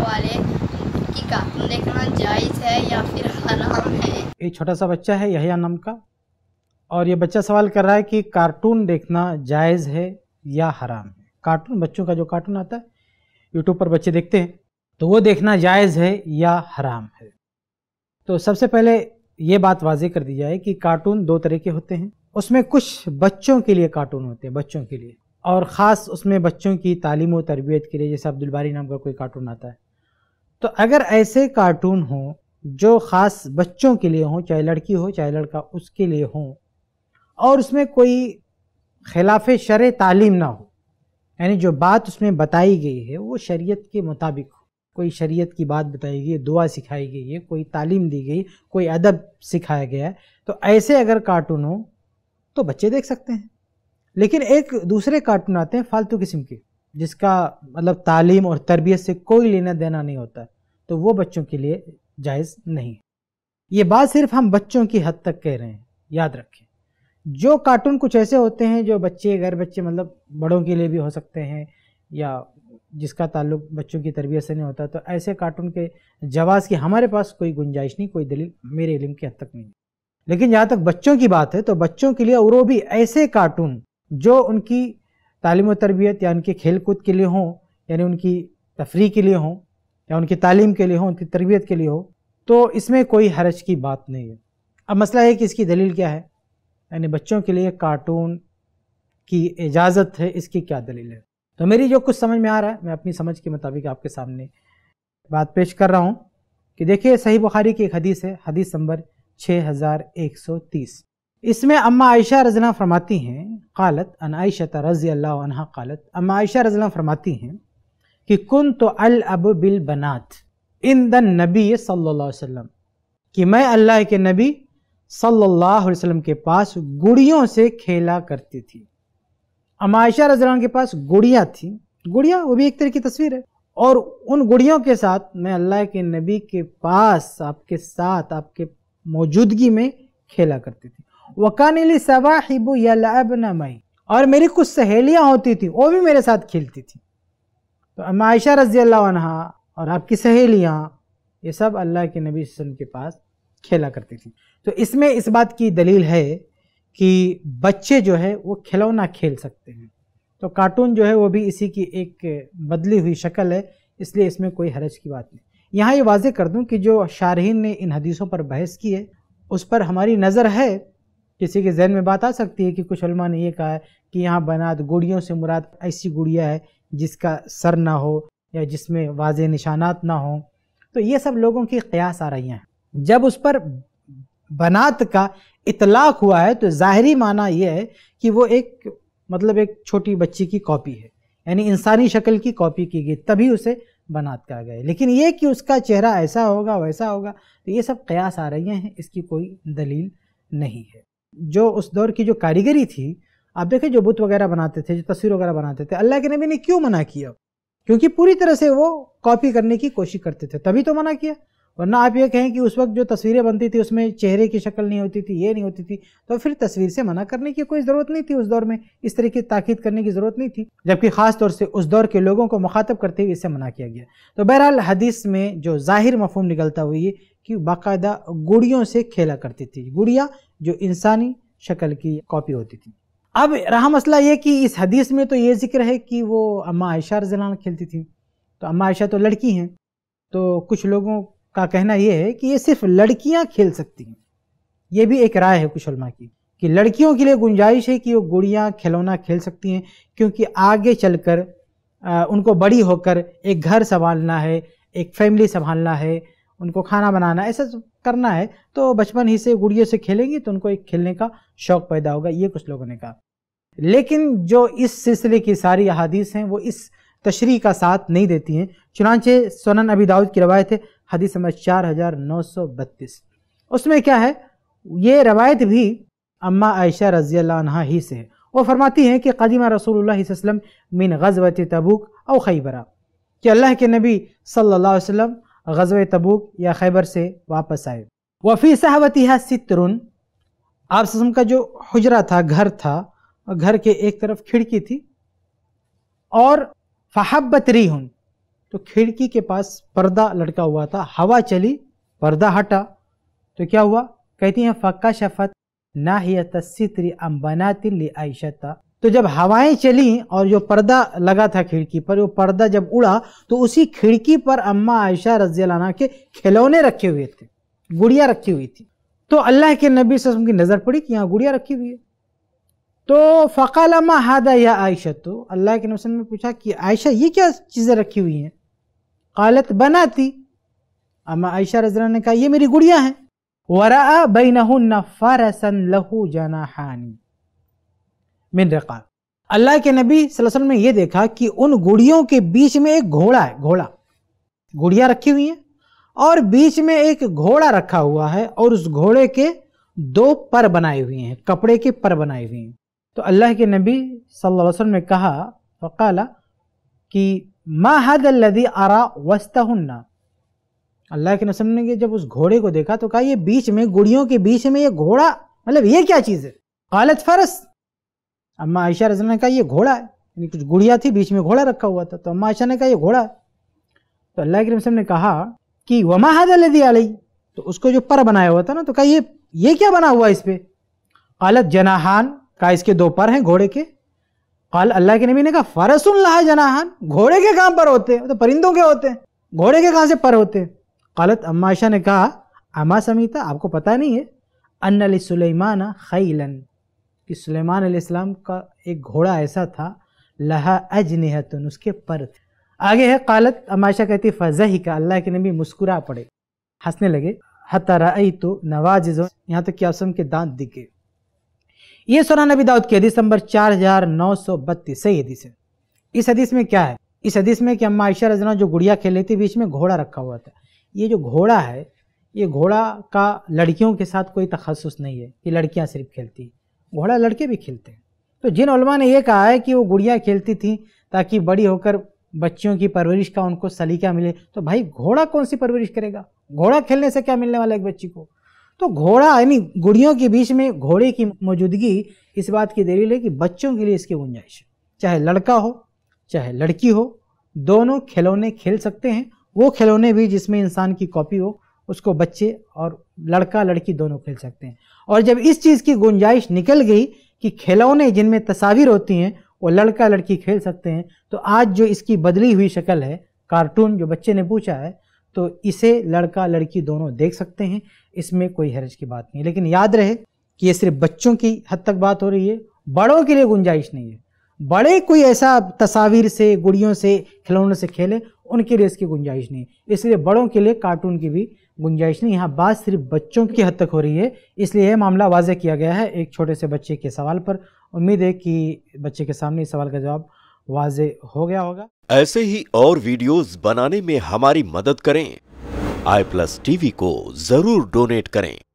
वाले कि कार्टून देखना जायज़ है या फिर हराम है एक छोटा सा बच्चा है यही नाम का और ये बच्चा सवाल कर रहा है कि कार्टून देखना जायज़ है या हराम है कार्टून बच्चों का जो कार्टून आता है यूट्यूब पर बच्चे देखते हैं तो वो देखना जायज़ है या हराम है तो सबसे पहले ये बात वाजे कर दी जाए कि कार्टून दो तरह के होते हैं उसमें कुछ बच्चों के लिए कार्टून होते हैं बच्चों के लिए और ख़ास उसमें बच्चों की तालीम और तरबियत के लिए जैसे अब्दुलबारी नाम का कोई कार्टून आता है तो अगर ऐसे कार्टून हों जो ख़ास बच्चों के लिए हों चाहे लड़की हो चाहे लड़का उसके लिए हो और उसमें कोई खिलाफ शर तालीम ना हो यानी जो बात उसमें बताई गई है वो शरीयत के मुताबिक हो कोई शरीयत की बात बताई गई दुआ सिखाई गई है कोई तालीम दी गई कोई अदब सिखाया गया है तो ऐसे अगर कार्टून हो तो बच्चे देख सकते हैं लेकिन एक दूसरे कार्टून आते हैं फालतू किस्म के जिसका मतलब तालीम और तरबियत से कोई लेना देना नहीं होता तो वो बच्चों के लिए जायज़ नहीं ये बात सिर्फ हम बच्चों की हद तक कह रहे हैं याद रखें जो कार्टून कुछ ऐसे होते हैं जो बच्चे गैर बच्चे मतलब बड़ों के लिए भी हो सकते हैं या जिसका ताल्लुक बच्चों की तरबियत से नहीं होता तो ऐसे कार्टून के जवाज़ की हमारे पास कोई गुंजाइश नहीं कोई दलील मेरे इलम की हद तक नहीं लेकिन जहाँ तक बच्चों की बात है तो बच्चों के लिए और भी ऐसे कार्टून जो उनकी तालीम तरबियत या उनके खेल कूद के लिए हों यानी उनकी तफरी के लिए हों या उनकी तालीम के लिए हों उनकी तरबियत के लिए हो तो इसमें कोई हरज की बात नहीं है अब मसला है कि इसकी दलील क्या है यानी बच्चों के लिए कार्टून की इजाज़त है इसकी क्या दलील है तो मेरी जो कुछ समझ में आ रहा है मैं अपनी समझ के मुताबिक आपके सामने बात पेश कर रहा हूँ कि देखिए सही बुखारी की एक हदीस है हदीस नंबर तीस इसमें अम्मा आयशा रजना फरमाती हैं कालत अन आयशत रज़ी अल्लाह कालत अम्मा आयशा रजना फरमाती हैं कि कुन तो अल अब बिल बनात इन द नबी अलैहि वसल्लम कि मैं अल्लाह के नबी सल्लल्लाहु अलैहि वसल्लम के पास गुड़ियों से खेला करती थी अमायशा रजना के पास गुड़िया थी गुड़िया वो भी एक तरह की तस्वीर है और उन गुड़ियों के साथ मैं अल्लाह के नबी के पास आपके साथ आपके मौजूदगी में खेला करती थी वकानिली सवाहिबू यलाबना मई और मेरी कुछ सहेलियाँ होती थी वो भी मेरे साथ खेलती थी तो मायशा रजी अल्लाह और आपकी सहेलियाँ ये सब अल्लाह के नबी वसम के पास खेला करती थी तो इसमें इस बात की दलील है कि बच्चे जो है वो खिलौना खेल सकते हैं तो कार्टून जो है वो भी इसी की एक बदली हुई शक्ल है इसलिए इसमें कोई हरज की बात नहीं यहाँ ये वाजे कर दूँ कि जो शारहन ने इन हदीसों पर बहस की है उस पर हमारी नज़र है किसी के जहन में बात आ सकती है कि कुछ हलमा ने यह कहा है कि यहाँ बनात गुड़ियों से मुराद ऐसी गुड़िया है जिसका सर ना हो या जिसमें वाज निशानात ना हो तो ये सब लोगों की क्यास आ रही हैं जब उस पर बनात का इतलाक हुआ है तो ज़ाहरी माना यह है कि वो एक मतलब एक छोटी बच्ची की कॉपी है यानी इंसानी शक्ल की कॉपी की गई तभी उसे बनात कहा गया लेकिन ये कि उसका चेहरा ऐसा होगा वैसा होगा तो ये सब कयास आ रही हैं इसकी कोई दलील नहीं है जो उस दौर की जो कारीगरी थी आप देखें जो बुत वगैरह बनाते थे जो तस्वीर वगैरह बनाते थे अल्लाह के नबी ने क्यों मना किया क्योंकि पूरी तरह से वो कॉपी करने की कोशिश करते थे तभी तो मना किया वरना आप ये कहें कि उस वक्त जो तस्वीरें बनती थी उसमें चेहरे की शक्ल नहीं होती थी ये नहीं होती थी तो फिर तस्वीर से मना करने की कोई ज़रूरत नहीं थी उस दौर में इस तरह की ताकीद करने की ज़रूरत नहीं थी जबकि ख़ास तौर से उस दौर के लोगों को मुखातब करते हुए इसे मना किया गया तो बहरहाल हदीस में जो ज़ाहिर मफहम निकलता हुई है कि बाकायदा गुड़ियों से खेला करती थी गुड़िया जो इंसानी शक्ल की कॉपी होती थी अब रहा मसला ये कि इस हदीस में तो ये जिक्र है कि वो अम्मा आयशा रजान खेलती थी तो अम्मा आयशा तो लड़की हैं तो कुछ लोगों का कहना यह है कि ये सिर्फ लड़कियां खेल सकती हैं ये भी एक राय है कुशलमा की कि लड़कियों के लिए गुंजाइश है कि वो गुड़ियाँ खिलौना खेल सकती हैं क्योंकि आगे चलकर उनको बड़ी होकर एक घर संभालना है एक फैमिली संभालना है उनको खाना बनाना ऐसा करना है तो बचपन ही से गुड़ियों से खेलेंगी तो उनको एक खेलने का शौक पैदा होगा ये कुछ लोगों ने कहा लेकिन जो इस सिलसिले की सारी अहादीस हैं वो इस तशरी का साथ नहीं देती हैं चुनाचे सोनन अबी दाऊद की रवायत है हदीस नंबर चार हज़ार नौ सौ बत्तीस उसमें क्या है ये रवायत भी अम्मा आयशा रज़ी अल्लाह ही से है वो फरमाती हैं कि कदीमा रसूल वसम मिन गजवत तबूक और खैबरा कि अल्लाह के नबी सल्ला वसम गजव तबूक या खैबर से वापस आए वफ़ी सहावती है सितरुन आप ससम का जो हजरा था घर था घर के एक तरफ खिड़की थी और फहबत रही हूं तो खिड़की के पास पर्दा लटका हुआ था हवा चली पर्दा हटा तो क्या हुआ कहती हैं फ़क्का शफत ना ही तस्त्री अम्बना तिली आयशता तो जब हवाएं चली और जो पर्दा लगा था खिड़की पर वो पर्दा जब उड़ा तो उसी खिड़की पर अम्मा आयशा रजीलाना के खिलौने रखे हुए थे गुड़िया रखी हुई थी तो अल्लाह के नबी से उनकी नज़र पड़ी कि यहाँ गुड़िया रखी हुई है तो फ़कालमा हादा या आयशा तो अल्लाह के नबी ने पूछा कि आयशा ये क्या चीज़ें रखी हुई हैं कालत बनाती अमा आयशा रजरा ने कहा ये मेरी गुड़िया हैं वरा बना फ़ारसन लहू जना हानी मिन रकाब अल्लाह के नबी वसल्लम ने यह देखा कि उन गुड़ियों के बीच में एक घोड़ा है घोड़ा गुड़िया रखी हुई है और बीच में एक घोड़ा रखा हुआ है और उस घोड़े के दो पर बनाए हुए हैं कपड़े के पर बनाए हुए हैं तो अल्लाह के नबी सल्लल्लाहु अलैहि वसल्लम ने कहा फ़काला कि मा हदल्लदी आरा वस्ता अल्लाह के नसम ने जब उस घोड़े को देखा तो कहा ये बीच में गुड़ियों के बीच में ये घोड़ा मतलब ये क्या चीज़ है कालत फरस अम्मा आयशा रजन ने कहा ये घोड़ा है कुछ गुड़िया थी बीच में घोड़ा रखा हुआ था तो अम्मा आयशा ने कहा ये घोड़ा है तो अल्लाह के नसम ने कहा कि वमा हदल्लदी आलई तो उसको जो पर बनाया हुआ था ना तो कहा ये ये क्या बना हुआ इस पर कालत जनाहान कहा इसके दो पर हैं घोड़े के कल अल्लाह के नबी ने कहा फरसुन लाह जनाहन घोड़े के कहाँ पर होते तो परिंदों के होते हैं घोड़े के कहाँ से पर होते कलत अम्माशा ने कहा अमा समीता आपको पता नहीं है अन सुलेमान खैलन कि सुलेमान अलैहिस्सलाम का एक घोड़ा ऐसा था लहा अजनहतन उसके पर थे आगे है कालत अमाशा कहती फ़ज़ह का अल्लाह के नबी मुस्कुरा पड़े हंसने लगे हतरा तो नवाजो यहाँ तक तो कि असम के दांत दिखे ये सोना नबी दाऊद की हदीस नंबर चार हजार नौ सौ बत्तीस सही हदीस है इस हदीस में क्या है इस हदीस में कि अम्मा आयशा रजना जो गुड़िया खेल रही थी बीच में घोड़ा रखा हुआ था ये जो घोड़ा है ये घोड़ा का लड़कियों के साथ कोई तखसस नहीं है कि लड़कियाँ सिर्फ खेलती हैं घोड़ा लड़के भी खेलते हैं तो जिन उलमा ने यह कहा है कि वो गुड़िया खेलती थी ताकि बड़ी होकर बच्चियों की परवरिश का उनको सलीका मिले तो भाई घोड़ा कौन सी परवरिश करेगा घोड़ा खेलने से क्या मिलने वाला एक बच्ची को तो घोड़ा यानी गुड़ियों के बीच में घोड़े की मौजूदगी इस बात की दलील है कि बच्चों के लिए इसकी गुंजाइश है चाहे लड़का हो चाहे लड़की हो दोनों खिलौने खेल सकते हैं वो खिलौने भी जिसमें इंसान की कॉपी हो उसको बच्चे और लड़का लड़की दोनों खेल सकते हैं और जब इस चीज़ की गुंजाइश निकल गई कि खिलौने जिनमें तस्वीर होती हैं वो लड़का लड़की खेल सकते हैं तो आज जो इसकी बदली हुई शक्ल है कार्टून जो बच्चे ने पूछा है तो इसे लड़का लड़की दोनों देख सकते हैं इसमें कोई हरज की बात नहीं लेकिन याद रहे कि ये सिर्फ बच्चों की हद तक बात हो रही है बड़ों के लिए गुंजाइश नहीं है बड़े कोई ऐसा तस्वीर से गुड़ियों से खिलौनों से खेले उनके लिए इसकी गुंजाइश नहीं इसलिए बड़ों के लिए कार्टून की भी गुंजाइश नहीं यहाँ बात सिर्फ बच्चों की हद तक हो रही है इसलिए यह मामला वाजह किया गया है एक छोटे से बच्चे के सवाल पर उम्मीद है कि बच्चे के सामने इस सवाल का जवाब वाज हो गया होगा ऐसे ही और वीडियोस बनाने में हमारी मदद करें आई प्लस टीवी को जरूर डोनेट करें